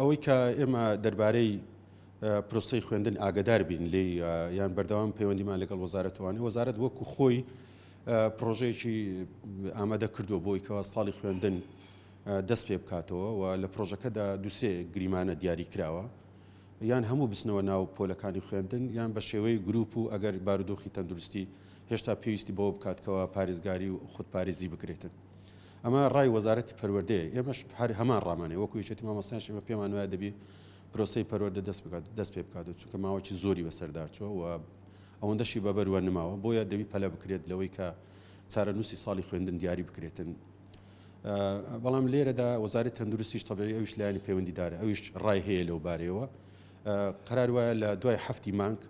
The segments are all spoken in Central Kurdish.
ئەوەی کە ئێمە دەربارەی پرۆسی خوێندن ئاگدار بین لێ یان بەردەوام پەیوەندیمان لەگەڵ وەزارەتوانی وەزارەت وەکو خۆی پرۆژێکی ئامادە کردو بۆی کەەوە ساڵی خوێندن دەست پێ بکاتەوە و لە پرۆژەکەدا دووسێ گریمانە دیاری کراوە یان هەموو بچنەوە ناو پۆلەکانی خوێندن یان بە شێوەی گروپ و ئەگەر بارودۆخی تەندروستی هێشتا پێویستی بەوە بکاتکەوە پارێزگاری و خودپارێزی بکرێتن. ئەمە ڕای وەزارەتی پەروەردەیە ئێمەش هەر هەمان ڕامانێ وەکو یشێتی مامەسانشی بە پێمان وایە دەبی پرۆسی پەروەەردە دەست بکات دەست پێ بکات چونکە ماوەی زۆری بەسەردار چوە و ئەوەندەشی بەبەروە نماوە بۆیە دەبی پەلە بکرێت لەوەی کە چارە نووسی ساڵی خوێندن دیاری بکرێتن بەڵام لێرەدا وەزارەت تەندروستیش تەبێ ئەوش لایەن پەیوەندیدارە ئەوش ڕای هەیە لەو بارەوە قرار وایە لە دوای هەفتی مانک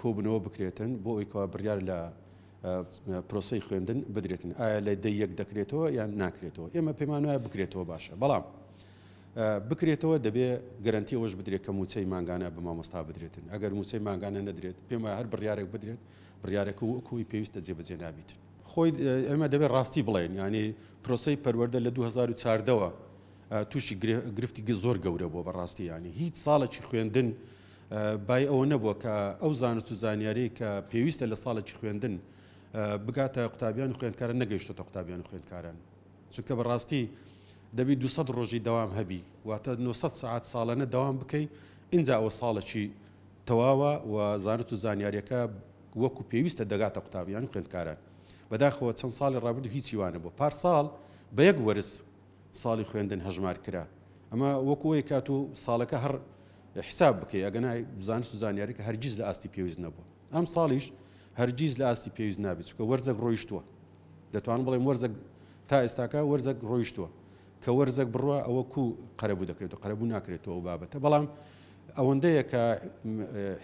کۆبنەوە بکرێتن بۆ ئەویکەوە بریار لە پرۆسی خوێندن بدرێتن ئایا لە دە یەک دەکرێتەوە یان ناکرێتەوە ئێمە پەیمان وایە بکرێتەوە باشە بەڵام بکرێتەوە دەبێ گەرنتی ئەوش بدرێت کە موچەی ماگانە بە مامۆستا بدرێتن ئەگەر موچەی ماگانە نەدرێت پێمە هەر بڕیارێک بدرێت بڕیارێک وەکوی پێویستە جێبەجێ نابیتن خۆی ئەمە دەبێت ڕاستی بڵێن ینی پرۆسی پەروەەردە لە 2014ەوە تووشی گرفتی زۆر گەورە بۆ بەڕاستیانی هیچ ساڵەی خوێندن بای ئەوە نەبووە کە ئەو زانست و زانیاری کە پێویستە لە ساڵێکی خوێندن بگاتە قوتابیان خوێندکارە نەگەیشتە قوتابیان خوێندکاران چونکە بەڕاستی دەبی 200 ڕۆژی دەوام هەبی واتە 900 ساعت ساڵانە دەوام بکەی اینجا ئەوە ساڵێکی تەواوە و زانست و زانیاریەکە وەکو پێویستە دەگاتە قوتابیان خوێندکاران بەداخەوە چەند ساڵی ڕابرد هیچی وانە بۆ پار ساڵ بە یەک وەرز ساڵی خوێندن هەژمار کرا ئەمە وەکوی کات و ساڵەکە هەر حساب بکەی ئەگەنای زانست و زانیاری کە هەرگیز لە ئاستی پێویست نەبوو ئەم ساڵیش هەرگیز لە ئاستی پێویست نابێت چکە وەرزەک ڕۆیشتووە دەتوان بڵێم وەرزەک تا ئێستاکە وەرزەک ڕۆیشتووە کە وەرزەک بڕوە ئەوە کو قەرەبوو دەکرێت و قەرەبوو ناکرێتەوە ئەو بابەتە بەڵام ئەوەندەیە کە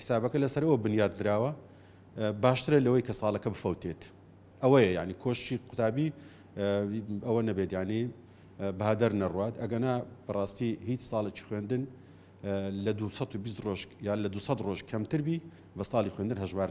حیسابەکە لەسەرەوە بنیاد درراوە باشترە لەوەی کە ساڵەکە بفەوتێت ئەوەیە ینی کۆشی قوتابی ئەوە نەبێت ینی بەهادەر نەڕات ئەگەنا بەڕاستی هیچ ساڵێکی خوێندن لدو صد ڕۆژ یان لدو 200 ڕۆژ کەمتر بی بە ساڵی خوێندن هەژوار